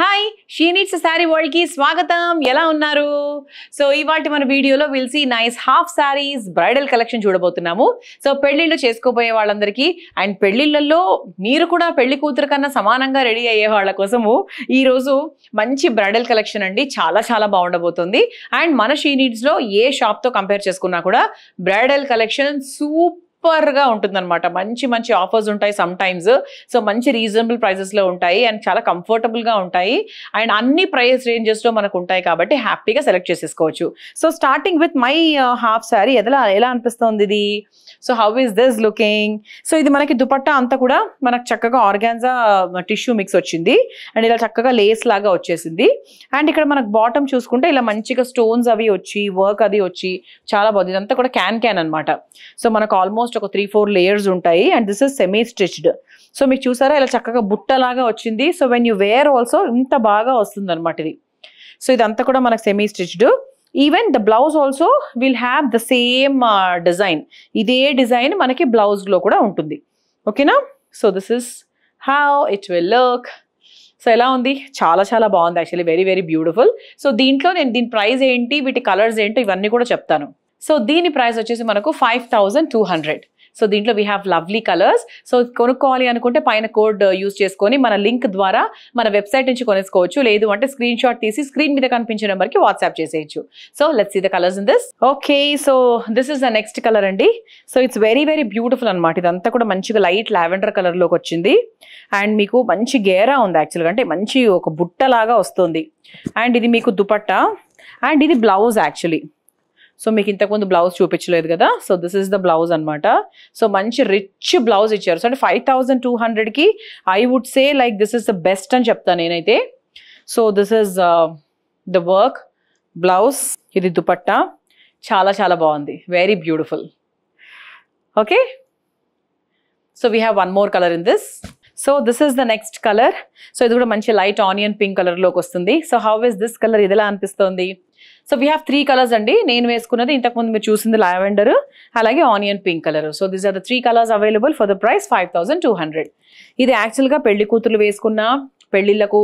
hi she needs saree వరల్డ్కి స్వాగతం ఎలా ఉన్నారు సో ఇవాటి మన వీడియోలో విల్సి nice half saris bridal collection చూడబోతున్నాము సో పెళ్ళిళ్ళు చేసుకోబోయే వాళ్ళందరికీ అండ్ పెళ్లిళ్ళల్లో మీరు కూడా పెళ్లి కూతురు కన్నా సమానంగా రెడీ అయ్యే వాళ్ళ కోసము ఈరోజు మంచి బ్రైడల్ కలెక్షన్ అండి చాలా చాలా బాగుండబోతుంది అండ్ మన షీ నీడ్స్లో ఏ షాప్తో కంపేర్ చేసుకున్నా కూడా బ్రైడల్ కలెక్షన్ సూపర్ సూపర్గా ఉంటుందన్నమాట మంచి మంచి ఆఫర్స్ ఉంటాయి సమ్ టైమ్స్ సో మంచి రీజనబుల్ ప్రైజెస్లో ఉంటాయి అండ్ చాలా కంఫర్టబుల్గా ఉంటాయి అండ్ అన్ని ప్రైస్ రేంజెస్లో మనకు ఉంటాయి కాబట్టి హ్యాపీగా సెలెక్ట్ చేసేసుకోవచ్చు so starting with my half saree ఎదలా ఎలా అనిపిస్తుంది ఇది so how is this looking so ఇది మనకి దుపట్టా అంతా కూడా మనకు చక్కగా ఆర్గాన్జా టిష్యూ మిక్స్ వచ్చింది అండ్ ఇలా చక్కగా లేస్ లాగా వచ్చేసింది అండ్ ఇక్కడ మనకు బాటమ్ చూసుకుంటే ఇలా మంచిగా స్టోన్స్ అవి వచ్చి వర్క్ అది వచ్చి చాలా బాగుంది ఇదంతా కూడా క్యాన్ క్యాన్ అనమాట సో మనకు ఆల్మోస్ట్ ఆల్మోస్ట్ ఒక త్రీ ఫోర్ లేయర్స్ ఉంటాయి and this is semi stitched so మీకు చూసారా ఇలా చక్కగా బుట్టలాగా వచ్చింది so when you wear also ఇంత బాగా వస్తుంది అనమాట ఇది సో ఇదంతా కూడా మనకు semi stitched even the blouse also will have the same design ఇదే డిజైన్ మనకి బ్లౌజ్లో కూడా ఉంటుంది ఓకేనా so this is how it will look so ఎలా ఉంది చాలా చాలా బాగుంది actually very very beautiful so దీంట్లో నేను దీని ప్రైస్ ఏంటి వీటి కలర్స్ ఏంటి ఇవన్నీ కూడా చెప్తాను సో దీని ప్రైస్ వచ్చేసి మనకు five thousand two hundred so దీంట్లో we have lovely colours so కొనుక్కోవాలి అనుకుంటే పైన కోడ్ యూజ్ uh, చేసుకొని మన లింక్ ద్వారా మన వెబ్సైట్ నుంచి కొనేసుకోవచ్చు లేదు అంటే స్క్రీన్ షాట్ తీసి స్క్రీన్ మీద కనిపించే నెంబర్కి వాట్సాప్ చేసేయచ్చు so let see the colours in this okay so this is the next colour అండి so it's very very beautiful అనమాట ఇదంతా కూడా మంచిగా లైట్ లావెండర్ కలర్లోకి వచ్చింది అండ్ మీకు మంచి గేరా ఉంది యాక్చువల్గా అంటే మంచి ఒక బుట్టలాగా వస్తుంది అండ్ ఇది మీకు దుపట్టా అండ్ ఇది బ్లౌజ్ యాక్చువల్లీ సో మీకు ఇంతకుముందు బ్లౌజ్ చూపించలేదు కదా so this is the blouse అనమాట సో మంచి రిచ్ బ్లౌజ్ ఇచ్చారు సో అంటే ఫైవ్ థౌజండ్ టూ హండ్రెడ్కి I would say like this is the best అని చెప్తాను నేనైతే so this is the work blouse ఇది దుపట్టా చాలా చాలా బాగుంది very beautiful okay so we have one more colour in this so this is the next colour so ఇది కూడా మంచి లైట్ ఆనియన్ పింక్ కలర్లోకి వస్తుంది so how is this colour ఇది ఎలా అనిపిస్తుంది so we have three colours అండి నేను వేసుకున్నది ఇంతకుముందు మీరు చూసింది లావెండర్ అలాగే onion pink colour so these are the three colours available for the price five ఇది యాక్చువల్గా పెళ్లి కూతురు వేసుకున్న పెళ్లిళ్లకు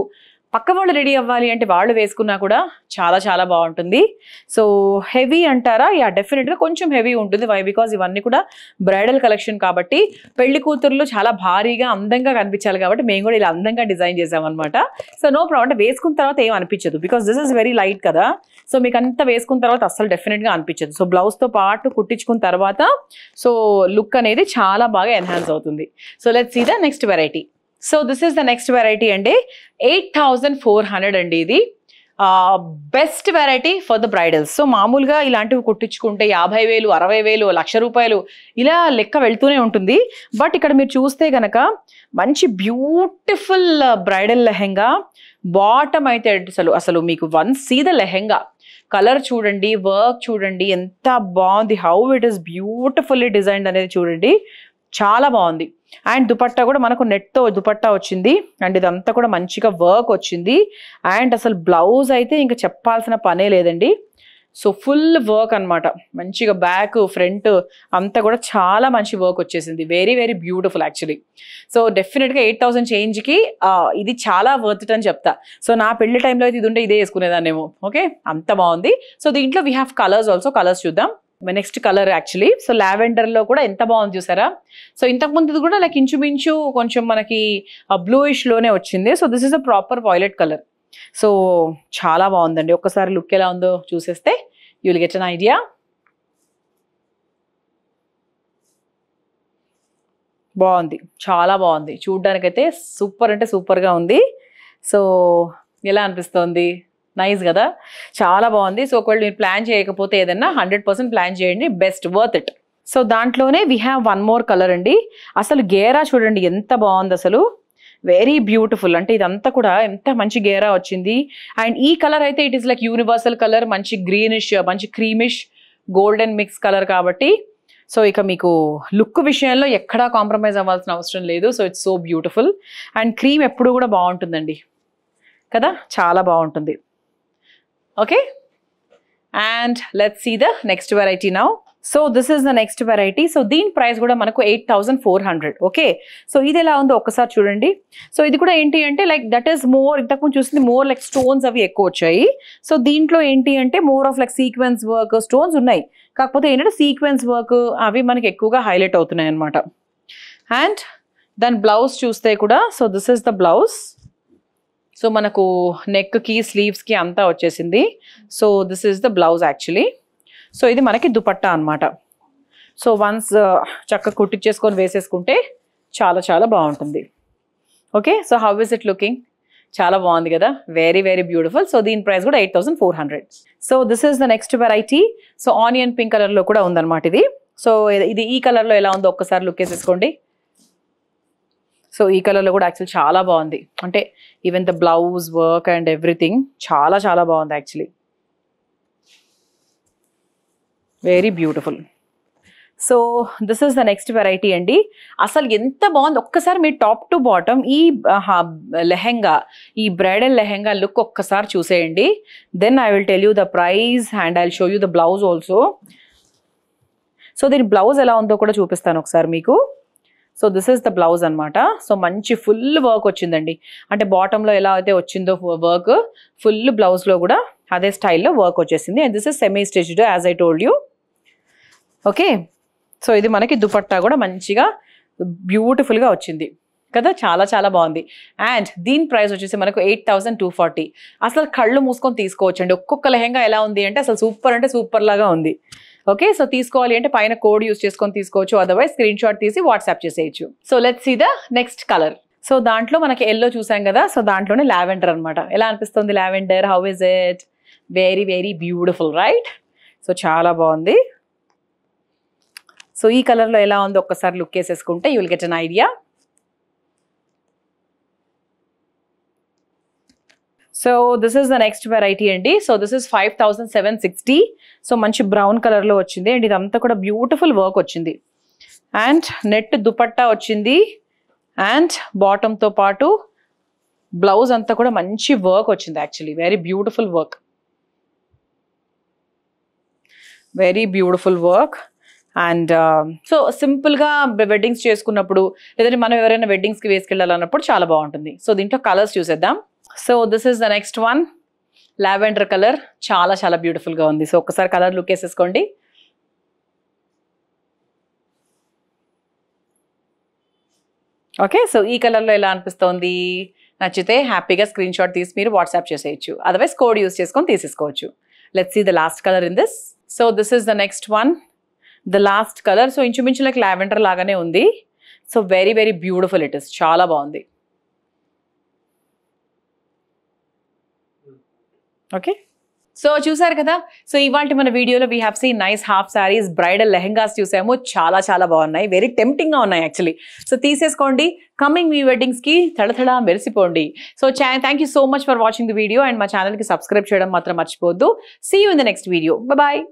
పక్క వాళ్ళు రెడీ అవ్వాలి అంటే వాళ్ళు వేసుకున్నా కూడా చాలా చాలా బాగుంటుంది సో హెవీ అంటారా యా డెఫినెట్గా కొంచెం హెవీ ఉంటుంది వై బికాజ్ ఇవన్నీ కూడా బ్రైడల్ కలెక్షన్ కాబట్టి పెళ్లి కూతుర్లు చాలా భారీగా అందంగా కనిపించాలి కాబట్టి మేము కూడా ఇలా అందంగా డిజైన్ చేసామన్నమాట సో నో ప్రాబ్లం అంటే వేసుకున్న తర్వాత ఏం అనిపించదు because this is very light కదా సో మీకు అంతా వేసుకున్న తర్వాత అస్సలు డెఫినెట్గా అనిపించదు సో బ్లౌజ్తో పాటు కుట్టించుకున్న తర్వాత సో లుక్ అనేది చాలా బాగా ఎన్హాన్స్ అవుతుంది so let see the next variety so this is the next variety అండి ఎయిట్ థౌజండ్ ఫోర్ హండ్రెడ్ అండి ఇది best variety for the bridals so మామూలుగా ఇలాంటివి కుట్టించుకుంటే యాభై వేలు అరవై వేలు లక్ష రూపాయలు ఇలా లెక్క వెళ్తూనే ఉంటుంది బట్ ఇక్కడ మీరు చూస్తే కనుక మంచి బ్యూటిఫుల్ బ్రైడల్ లెహెంగా బాటమ్ అయితే అసలు అసలు మీకు one see the lehenga colour చూడండి వర్క్ చూడండి ఎంత బాగుంది how it is beautifully design అనేది చూడండి చాలా బాగుంది అండ్ దుపట్టా కూడా మనకు నెట్తో దుపట్టా వచ్చింది అండ్ ఇదంతా కూడా మంచిగా వర్క్ వచ్చింది అండ్ అసలు బ్లౌజ్ అయితే ఇంకా చెప్పాల్సిన పనే లేదండి సో ఫుల్ వర్క్ అనమాట మంచిగా బ్యాక్ ఫ్రంట్ అంతా కూడా చాలా మంచి వర్క్ వచ్చేసింది very very beautiful actually so డెఫినెట్గా ఎయిట్ థౌసండ్ చేంజ్కి ఇది చాలా వర్త్ అని చెప్తా సో నా పెళ్లి టైంలో అయితే ఇది ఉంటే ఇదే వేసుకునేదాన్నేమో ఓకే అంత బాగుంది సో దీంట్లో we have colours also colours చూద్దాం నెక్స్ట్ కలర్ యాక్చువల్లీ సో లావెండర్లో కూడా ఎంత బాగుంది చూసారా సో ఇంతకు ముందు కూడా లైక్ ఇంచుమించు కొంచెం మనకి బ్లూయిష్లోనే వచ్చింది so this is a proper violet colour so చాలా బాగుందండి ఒక్కసారి లుక్ ఎలా ఉందో చూసేస్తే you will get an idea బాగుంది చాలా బాగుంది చూడ్డానికైతే సూపర్ అంటే సూపర్గా ఉంది సో ఎలా అనిపిస్తోంది నైస్ కదా చాలా బాగుంది సో ఒకవేళ మీరు ప్లాన్ చేయకపోతే ఏదన్నా హండ్రెడ్ పర్సెంట్ ప్లాన్ చేయండి బెస్ట్ వర్త్ ఇట్ సో దాంట్లోనే we have one more colour అండి అసలు గేరా చూడండి ఎంత బాగుంది అసలు వెరీ బ్యూటిఫుల్ అంటే ఇదంతా కూడా ఎంత మంచి గేరా వచ్చింది అండ్ ఈ కలర్ అయితే it is like universal colour మంచి గ్రీనిష్ మంచి క్రీమిష్ గోల్డెన్ మిక్స్ కలర్ కాబట్టి సో ఇక మీకు లుక్ విషయంలో ఎక్కడా కాంప్రమైజ్ అవ్వాల్సిన అవసరం లేదు so it's so beautiful and cream ఎప్పుడు కూడా బాగుంటుందండి కదా చాలా బాగుంటుంది okay and let's see the next variety now so this is the next variety so దీని ప్రైస్ కూడా మనకు eight thousand four hundred okay so ఇది ఎలా ఉందో ఒకసారి చూడండి సో ఇది కూడా ఏంటి అంటే లైక్ దట్ ఈస్ మోర్ ఇంతకుముందు చూసింది మోర్ లైక్ స్టోన్స్ అవి ఎక్కువ వచ్చాయి సో దీంట్లో ఏంటి అంటే more of like sequence work stones ఉన్నాయి కాకపోతే ఏంటంటే సీక్వెన్స్ వర్క్ అవి మనకి ఎక్కువగా హైలైట్ అవుతున్నాయి అనమాట అండ్ దాని బ్లౌజ్ చూస్తే కూడా so this is the blouse so మనకు నెక్కి స్లీవ్స్కి అంతా వచ్చేసింది so this is the blouse actually so ఇది మనకి దుపట్టా అనమాట సో వన్స్ uh, చక్కగా కుట్టించేసుకొని వేసేసుకుంటే చాలా చాలా బాగుంటుంది okay so how is it looking చాలా బాగుంది కదా వెరీ వెరీ బ్యూటిఫుల్ సో దీని ప్రైస్ కూడా eight thousand four hundred so this is the next variety so onion pink కలర్లో కూడా ఉందన్నమాట ఇది సో ఇది ఈ కలర్లో ఎలా ఉందో ఒక్కసారి లుక్ వేసేసుకోండి సో ఈ కలర్లో కూడా యాక్చువల్ చాలా బాగుంది అంటే even the blouse work and everything చాలా చాలా బాగుంది actually very beautiful so this is the next variety అండి అసలు ఎంత బాగుంది ఒక్కసారి మీ టాప్ టు బాటమ్ ఈ లెహెంగా ఈ బ్రైడల్ లెహెంగా లుక్ ఒక్కసారి చూసేయండి then I will tell you the price and I show you the blouse also so దీని బ్లౌజ్ ఎలా ఉందో కూడా చూపిస్తాను ఒకసారి మీకు so this is the blouse అనమాట సో మంచి ఫుల్ వర్క్ వచ్చిందండి అంటే బాటంలో ఎలా అయితే వచ్చిందో వర్క్ ఫుల్ బ్లౌజ్లో కూడా అదే స్టైల్లో వర్క్ వచ్చేసింది and this is semi stitched as I told you okay so ఇది మనకి దుపట్టా కూడా మంచిగా బ్యూటిఫుల్గా వచ్చింది కదా చాలా చాలా బాగుంది అండ్ దీని ప్రైస్ వచ్చేసి మనకు ఎయిట్ థౌసండ్ టూ ఫార్టీ అసలు కళ్ళు మూసుకొని తీసుకోవచ్చండి ఒక్కొక్క లెహంగా ఎలా ఉంది అంటే అసలు సూపర్ అంటే సూపర్ లాగా ఉంది ఓకే సో తీసుకోవాలి అంటే పైన కోడ్ యూస్ చేసుకొని తీసుకోవచ్చు అదర్వైజ్ స్క్రీన్ షాట్ తీసి వాట్సాప్ చేసేయచ్చు so let's see the next colour so దాంట్లో మనకి ఎల్లో చూసాం కదా సో దాంట్లోనే లావెండర్ అనమాట ఎలా అనిపిస్తుంది lavender how is it very very beautiful right so చాలా బాగుంది సో ఈ కలర్లో ఎలా ఉందో ఒక్కసారి లుక్ వేసేసుకుంటే you will get an idea so this is the next variety అండి so this is five thousand seven sixty so మంచి బ్రౌన్ కలర్లో వచ్చింది అండ్ ఇదంతా కూడా బ్యూటిఫుల్ వర్క్ వచ్చింది అండ్ నెట్ దుపట్టా వచ్చింది అండ్ బాటంతో పాటు బ్లౌజ్ అంతా కూడా మంచి వర్క్ వచ్చింది actually very beautiful work very beautiful work and so సింపుల్గా వెడ్డింగ్స్ చేసుకున్నప్పుడు లేదంటే మనం ఎవరైనా వెడ్డింగ్స్కి వేసుకెళ్ళాలన్నప్పుడు చాలా బాగుంటుంది సో దీంట్లో కలర్స్ చూసేద్దాం so this is the next one lavender colour చాలా చాలా బ్యూటిఫుల్గా ఉంది సో ఒకసారి కలర్ లుక్ వేసేసుకోండి ఓకే సో ఈ కలర్లో ఎలా అనిపిస్తోంది నచ్చితే హ్యాపీగా స్క్రీన్ షాట్ తీసి మీరు వాట్సాప్ చేసేయచ్చు అదర్వైజ్ కోడ్ యూస్ చేసుకొని తీసేసుకోవచ్చు let's see the last colour in this so this is the next one the last colour so ఇంచుమించు నాకు లావెండర్ లాగానే ఉంది so very very beautiful it is చాలా బాగుంది ఓకే సో చూసారు కదా సో ఇవాళ మన వీడియోలో we have see nice half saris bridal lehengas చూసాము చాలా చాలా బాగున్నాయి వెరీ టెంప్టింగ్గా ఉన్నాయి యాక్చువల్లీ సో తీసేసుకోండి కమింగ్ మీ వెడ్డింగ్స్కి తడతడ మెరిసిపోండి సో thank you so much for watching the video and మా ఛానల్కి సబ్స్క్రైబ్ చేయడం మాత్రం మర్చిపోద్దు see you in the next video bye